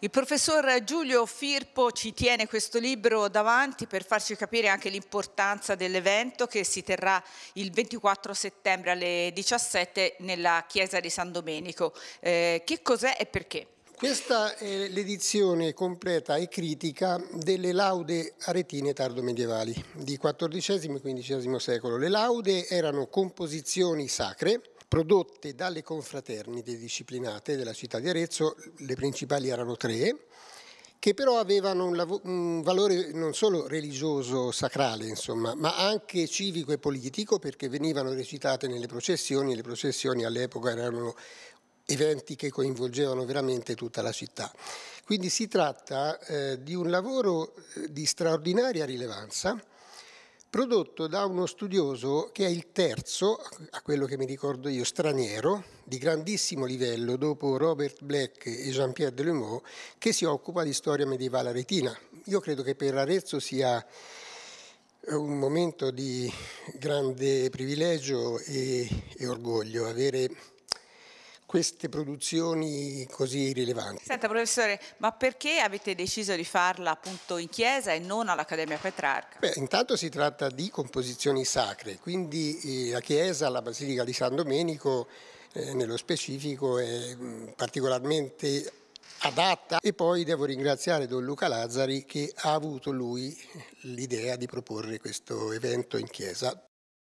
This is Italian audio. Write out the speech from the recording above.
Il professor Giulio Firpo ci tiene questo libro davanti per farci capire anche l'importanza dell'evento che si terrà il 24 settembre alle 17 nella chiesa di San Domenico. Eh, che cos'è e perché? Questa è l'edizione completa e critica delle laude aretine tardo-medievali di XIV e XV secolo. Le laude erano composizioni sacre prodotte dalle confraternite disciplinate della città di Arezzo, le principali erano tre, che però avevano un, un, valore non solo religioso, sacrale, insomma, ma anche civico e politico perché venivano recitate nelle processioni, e le processioni all'epoca erano eventi che coinvolgevano veramente tutta la città. Quindi si tratta eh, di un lavoro eh, di straordinaria rilevanza prodotto da uno studioso che è il terzo, a quello che mi ricordo io, straniero, di grandissimo livello, dopo Robert Black e Jean-Pierre Delumeau, che si occupa di storia medievale aretina. Io credo che per Arezzo sia eh, un momento di grande privilegio e, e orgoglio avere queste produzioni così rilevanti. Senta professore, ma perché avete deciso di farla appunto in chiesa e non all'Accademia Petrarca? Beh, intanto si tratta di composizioni sacre, quindi eh, la chiesa, la Basilica di San Domenico eh, nello specifico è particolarmente adatta e poi devo ringraziare Don Luca Lazzari che ha avuto lui l'idea di proporre questo evento in chiesa